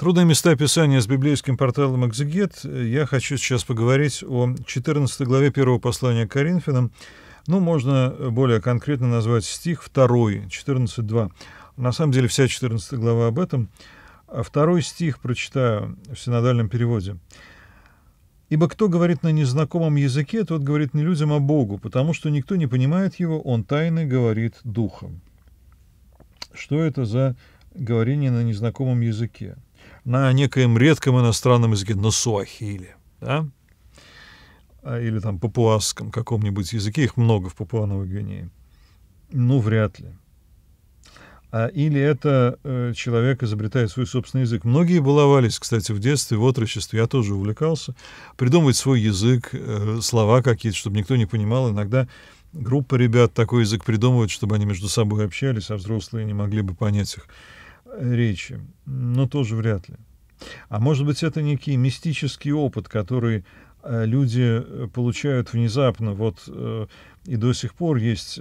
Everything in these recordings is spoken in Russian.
Трудные места писания с библейским порталом «Экзегет». Я хочу сейчас поговорить о 14 главе первого послания к Коринфянам. Ну, можно более конкретно назвать стих 2, 14.2. На самом деле вся 14 глава об этом. А второй стих прочитаю в синодальном переводе. «Ибо кто говорит на незнакомом языке, тот говорит не людям, а Богу, потому что никто не понимает его, он тайно говорит духом». Что это за говорение на незнакомом языке? на некоем редком иностранном языке, на суахиле, да? А, или там папуасском каком-нибудь языке, их много в Папуановой Гвинее. Ну, вряд ли. А, или это э, человек изобретает свой собственный язык. Многие баловались, кстати, в детстве, в отрочестве, я тоже увлекался, придумывать свой язык, э, слова какие-то, чтобы никто не понимал. Иногда группа ребят такой язык придумывает, чтобы они между собой общались, а взрослые не могли бы понять их речи, но тоже вряд ли. А может быть, это некий мистический опыт, который э, люди э, получают внезапно. Вот э, и до сих пор есть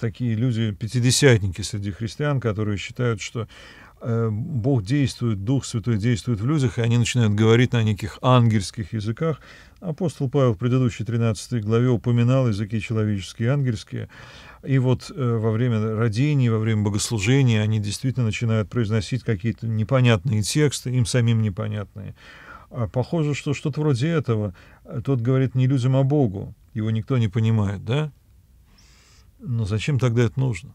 такие люди, пятидесятники среди христиан, которые считают, что Э, Бог действует, Дух Святой действует в людях, и они начинают говорить на неких ангельских языках. Апостол Павел в предыдущей 13 главе упоминал языки человеческие, ангельские. И вот э, во время родений, во время богослужения они действительно начинают произносить какие-то непонятные тексты, им самим непонятные. А похоже, что что-то вроде этого. Тот говорит не людям, а Богу. Его никто не понимает, да? Но зачем тогда это нужно?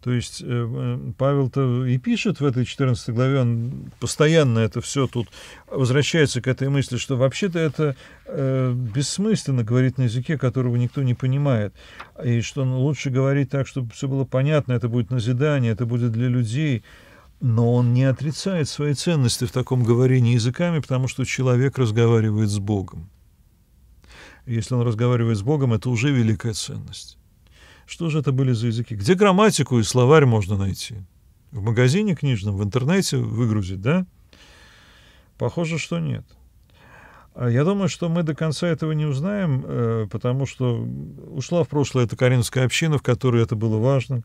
То есть э, э, Павел-то и пишет в этой 14 главе, он постоянно это все тут возвращается к этой мысли, что вообще-то это э, бессмысленно говорить на языке, которого никто не понимает, и что ну, лучше говорить так, чтобы все было понятно, это будет назидание, это будет для людей, но он не отрицает свои ценности в таком говорении языками, потому что человек разговаривает с Богом. Если он разговаривает с Богом, это уже великая ценность. Что же это были за языки? Где грамматику и словарь можно найти? В магазине книжном, в интернете выгрузить, да? Похоже, что нет. А я думаю, что мы до конца этого не узнаем, э, потому что ушла в прошлое эта Каринская община, в которой это было важно.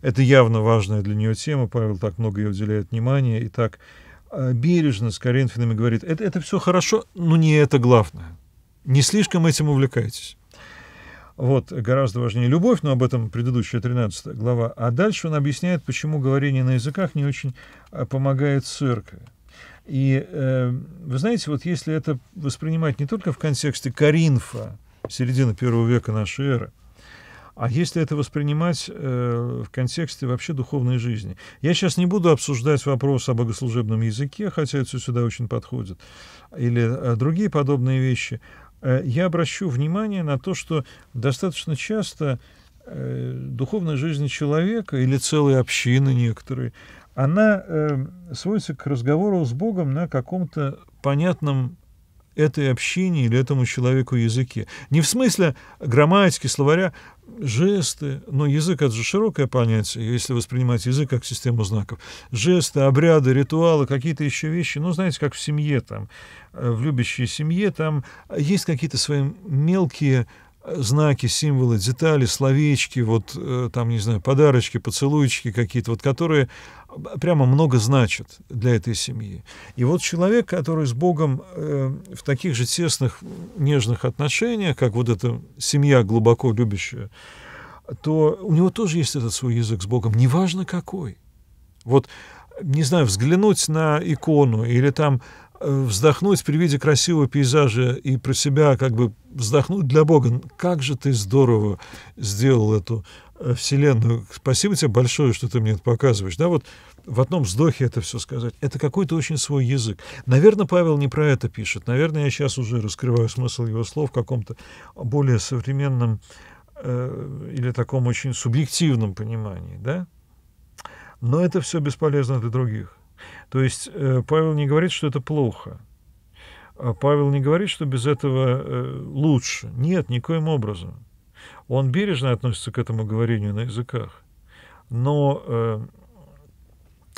Это явно важная для нее тема, Павел так много ей уделяет внимания и так э, бережно с коринфянами говорит, это, это все хорошо, но не это главное. Не слишком этим увлекайтесь. Вот, гораздо важнее любовь, но об этом предыдущая 13 глава. А дальше он объясняет, почему говорение на языках не очень а, помогает церкви. И э, вы знаете, вот если это воспринимать не только в контексте Каринфа, середины первого века нашей эры, а если это воспринимать э, в контексте вообще духовной жизни. Я сейчас не буду обсуждать вопрос о богослужебном языке, хотя это сюда очень подходит, или э, другие подобные вещи. Э, я обращу внимание на то, что достаточно часто э, духовная жизнь человека или целые общины некоторые, она э, сводится к разговору с Богом на каком-то понятном этой общине или этому человеку языке. Не в смысле грамматики, словаря, жесты, но язык это же широкое понятие, если воспринимать язык как систему знаков. Жесты, обряды, ритуалы, какие-то еще вещи, ну, знаете, как в семье там, э, в любящей семье там э, есть какие-то свои мелкие знаки, символы, детали, словечки, вот э, там, не знаю, подарочки, поцелуйчики какие-то, вот которые э, прямо много значат для этой семьи. И вот человек, который с Богом э, в таких же тесных, нежных отношениях, как вот эта семья глубоко любящая, то у него тоже есть этот свой язык с Богом, неважно какой. Вот, не знаю, взглянуть на икону или там Э, вздохнуть при виде красивого пейзажа и про себя как бы вздохнуть для Бога. Как же ты здорово сделал эту э, Вселенную. Спасибо тебе большое, что ты мне это показываешь. Да, вот в одном вздохе это все сказать. Это какой-то очень свой язык. Наверное, Павел не про это пишет. Наверное, я сейчас уже раскрываю смысл его слов в каком-то более современном э, или таком очень субъективном понимании. Да? Но это все бесполезно для других. То есть э, Павел не говорит, что это плохо. А Павел не говорит, что без этого э, лучше. Нет, никоим образом. Он бережно относится к этому говорению на языках. Но э,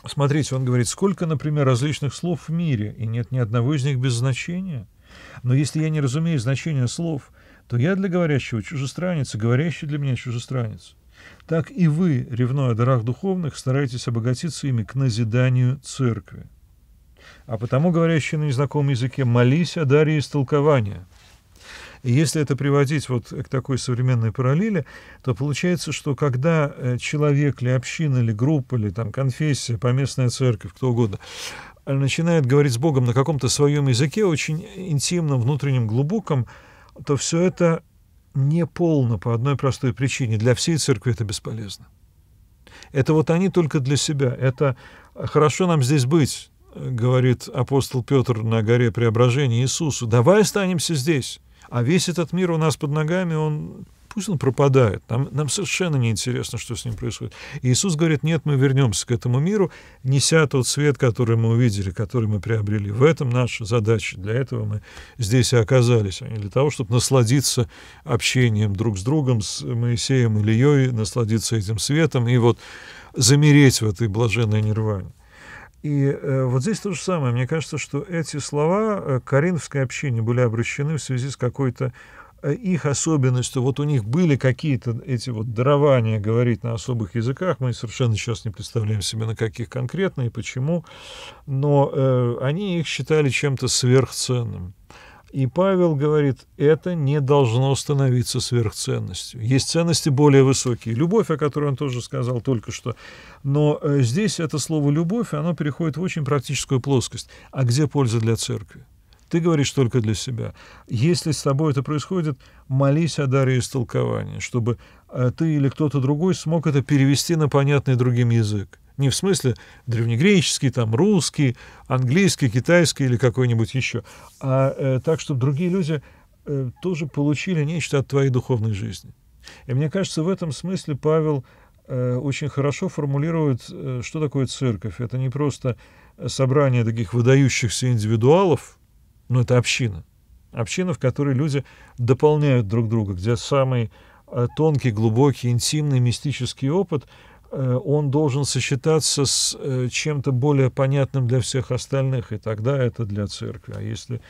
Смотрите, он говорит, сколько, например, различных слов в мире, и нет ни одного из них без значения. Но если я не разумею значения слов, то я для говорящего чужестранец, и говорящий для меня чужестранец так и вы, ревнуя о дарах духовных, стараетесь обогатиться ими к назиданию церкви. А потому, говорящий на незнакомом языке, молись о даре истолкования. И если это приводить вот к такой современной параллели, то получается, что когда э, человек или община, или группа, или там конфессия, поместная церковь, кто угодно, начинает говорить с Богом на каком-то своем языке, очень интимном, внутреннем, глубоком, то все это не полно по одной простой причине. Для всей церкви это бесполезно. Это вот они только для себя. Это хорошо нам здесь быть, э, говорит апостол Петр на горе преображения Иисусу. Давай останемся здесь. А весь этот мир у нас под ногами, он пусть он пропадает. Нам, нам совершенно неинтересно, что с ним происходит. И Иисус говорит, нет, мы вернемся к этому миру, неся тот свет, который мы увидели, который мы приобрели. В этом наша задача. Для этого мы здесь и оказались, а не для того, чтобы насладиться общением друг с другом, с Моисеем или Ильей, насладиться этим светом и вот замереть в этой блаженной нирване. И э, вот здесь то же самое. Мне кажется, что эти слова э, коринфской общине были обращены в связи с какой-то Э, их особенностью вот у них были какие-то эти вот дарования говорить на особых языках, мы совершенно сейчас не представляем себе, на каких конкретно и почему, но э, они их считали чем-то сверхценным. И Павел говорит, это не должно становиться сверхценностью. Есть ценности более высокие. Любовь, о которой он тоже сказал только что. Но э, здесь это слово «любовь», оно переходит в очень практическую плоскость. А где польза для церкви? Ты говоришь только для себя. Если с тобой это происходит, молись о даре истолкования, чтобы э, ты или кто-то другой смог это перевести на понятный другим язык. Не в смысле древнегреческий, там, русский, английский, китайский или какой-нибудь еще, а э, так, чтобы другие люди э, тоже получили нечто от твоей духовной жизни. И мне кажется, в этом смысле Павел э, очень хорошо формулирует, э, что такое церковь. Это не просто собрание таких выдающихся индивидуалов, но ну, это община. Община, в которой люди дополняют друг друга, где самый э, тонкий, глубокий, интимный, мистический опыт, э, он должен сочетаться с э, чем-то более понятным для всех остальных, и тогда это для церкви. А если,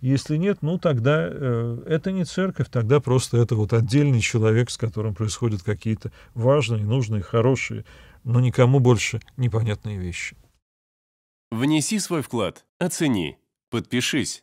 если нет, ну тогда это не церковь, тогда просто это вот отдельный человек, с которым происходят какие-то важные, нужные, хорошие, но никому больше непонятные вещи. Внеси свой вклад, оцени, подпишись